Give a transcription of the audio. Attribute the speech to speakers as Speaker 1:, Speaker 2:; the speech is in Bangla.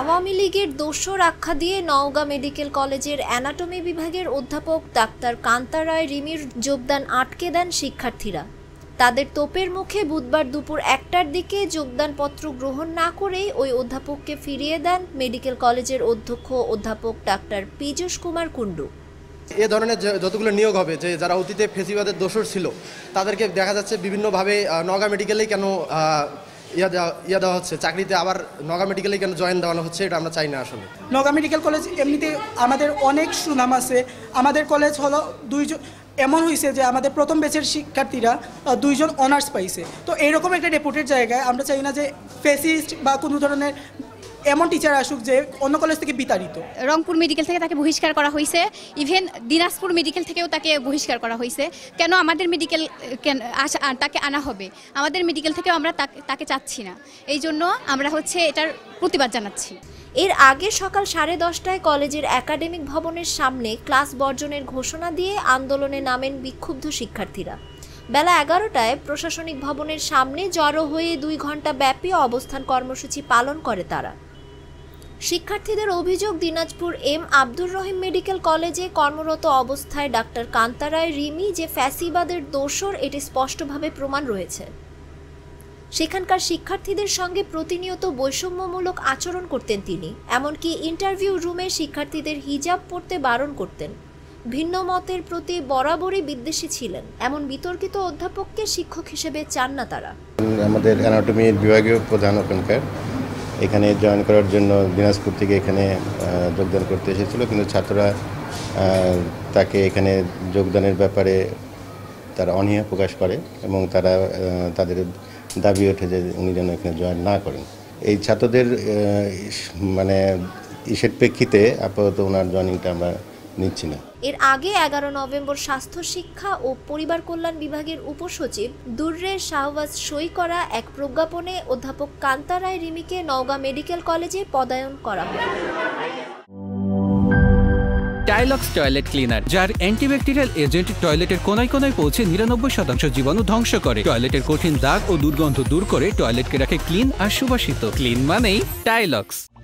Speaker 1: আওয়ামী লীগের দোষর আখ্যা দিয়ে নওগাঁ মেডিকেল কলেজের অ্যানাটমি বিভাগের অধ্যাপক ডাক্তার কান্তা রায় রিমির যোগদান আটকে দেন শিক্ষার্থীরা তাদের তোপের মুখে বুধবার দুপুর একটার দিকে যোগদানপত্র গ্রহণ না করেই ওই অধ্যাপককে ফিরিয়ে দেন মেডিকেল কলেজের অধ্যক্ষ অধ্যাপক ডাক্তার পীযুষ কুমার কুণ্ডু এ ধরনের যতগুলো নিয়োগ হবে যে যারা অতীতে ফেসিবাদের দোষর ছিল তাদেরকে দেখা যাচ্ছে বিভিন্নভাবে নওগাঁ মেডিকেলেই কেন ইয়া দেওয়া ইয়া দেওয়া হচ্ছে চাকরিতে আবার নগা মেডিকেলে কেন জয়েন দেওয়ানো হচ্ছে এটা আমরা চাই না আসলে নগা মেডিকেল কলেজ এমনিতে আমাদের অনেক সুনাম আছে আমাদের কলেজ হলো দুইজন এমন হয়েছে যে আমাদের প্রথম ব্যাচের শিক্ষার্থীরা দুইজন অনার্স পাইছে তো এইরকম একটা রেপুটেড জায়গায় আমরা চাই না যে ফেসিস্ট বা কোনো ধরনের এমন টিচার আসুক যে অন্য কলেজ থেকে বিতাড়িত রংপুর মেডিকেল থেকে তাকে বহিষ্কার করা হয়েছে ইভেন দিনাজপুর মেডিকেল থেকেও তাকে বহিষ্কার করা হয়েছে কেন আমাদের মেডিকেল তাকে আনা হবে আমাদের মেডিকেল থেকেও আমরা তাকে চাচ্ছি না এই জন্য আমরা হচ্ছে এটার প্রতিবাদ জানাচ্ছি এর আগে সকাল সাড়ে দশটায় কলেজের একাডেমিক ভবনের সামনে ক্লাস বর্জনের ঘোষণা দিয়ে আন্দোলনে নামেন বিক্ষুব্ধ শিক্ষার্থীরা বেলা এগারোটায় প্রশাসনিক ভবনের সামনে জড়ো হয়ে দুই ঘন্টা ব্যাপী অবস্থান কর্মসূচি পালন করে তারা শিক্ষার্থীদের অভিযোগ দিনাজপুর এম আব্দুর রহিম মেডিকেল কলেজে কর্মরত অবস্থায় ডাক্তার কান্তারায় রিমি যে ফ্যাসিবাদের দোষর এটি স্পষ্টভাবে প্রমাণ রয়েছে সেখানকার শিক্ষার্থীদের সঙ্গে প্রতিনিয়ত বৈষম্যমূলক আচরণ করতেন তিনি এমনকি ইন্টারভিউ রুমে শিক্ষার্থীদের হিজাব পড়তে বারণ করতেন ভিন্ন মতের প্রতি বরাবরই বিদ্বেষী ছিলেন এমন বিতর্কিত অধ্যাপককে শিক্ষক হিসেবে চান না তারা
Speaker 2: আমাদের অ্যানাটমি বিভাগীয় প্রধান ওখানকার এখানে জয়েন করার জন্য দিনাজপুর থেকে এখানে যোগদান করতে এসেছিল কিন্তু ছাত্ররা তাকে এখানে যোগদানের ব্যাপারে তারা অনীহা প্রকাশ করে এবং তারা তাদের দাবি ওঠে যে উনি যেন এখানে জয়েন না করেন এই ছাত্রদের মানে ইসের প্রেক্ষিতে আপাতত ওনার জয়েনিংটা আমরা নিচ্ছি না
Speaker 1: এর আগে এগারো নভেম্বর স্বাস্থ্য শিক্ষা ও পরিবার কল্যাণ বিভাগের উপসচিব দুর্রে শাহওয়াজ সই করা এক প্রজ্ঞাপনে অধ্যাপক কান্তা রায় রিমিকে নওগাঁ মেডিকেল কলেজে পদায়ন করা হয়
Speaker 2: টাইলক্স টয়লেট ক্লিনার যার অ্যান্টিব্যাকটেরিয়াল এজেন্ট টয়লেটের কোনায় কোনায় পৌঁছে নিরানব্বই শতাংশ জীবাণু ধ্বংস করে টয়লেটের কঠিন দাগ ও দুর্গন্ধ দূর করে টয়লেটকে রাখে ক্লিন আর সুবাসিত ক্লিন মানেই টাইলক্স